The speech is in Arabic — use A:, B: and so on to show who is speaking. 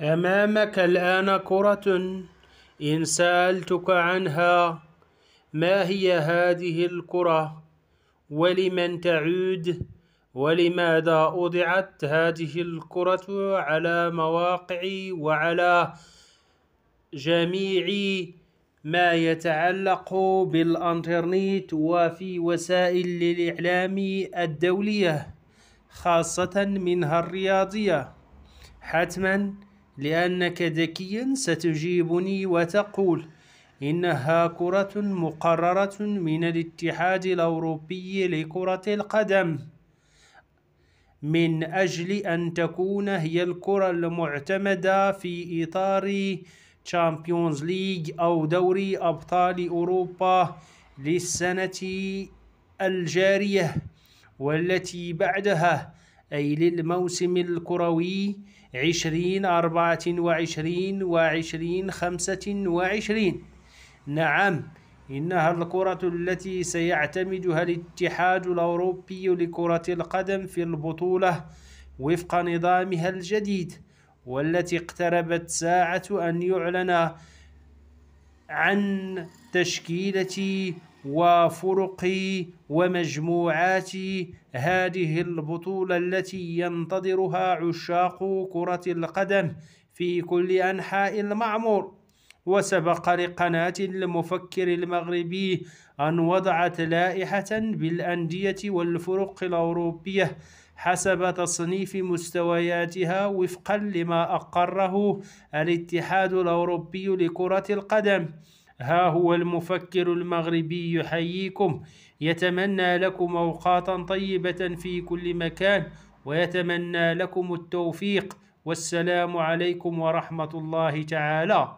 A: أمامك الآن كرة إن سألتك عنها ما هي هذه الكرة ولمن تعود ولماذا أضعت هذه الكرة على مواقعي وعلى جميع ما يتعلق بالانترنت وفي وسائل الإعلام الدولية خاصة منها الرياضية حتما لأنك ذكي ستجيبني وتقول إنها كرة مقررة من الاتحاد الأوروبي لكرة القدم من أجل أن تكون هي الكرة المعتمدة في إطار تشامبيونز ليج أو دوري أبطال أوروبا للسنة الجارية والتي بعدها أي للموسم الكروي عشرين أربعة وعشرين وعشرين خمسة وعشرين نعم إنها الكرة التي سيعتمدها الاتحاد الأوروبي لكرة القدم في البطولة وفق نظامها الجديد والتي اقتربت ساعة أن يعلن عن تشكيلة وفرق ومجموعات هذه البطولة التي ينتظرها عشاق كرة القدم في كل أنحاء المعمور وسبق لقناة المفكر المغربي أن وضعت لائحة بالأندية والفرق الأوروبية حسب تصنيف مستوياتها وفقا لما أقره الاتحاد الأوروبي لكرة القدم ها هو المفكر المغربي يحييكم يتمنى لكم أوقاتا طيبة في كل مكان ويتمنى لكم التوفيق والسلام عليكم ورحمة الله تعالى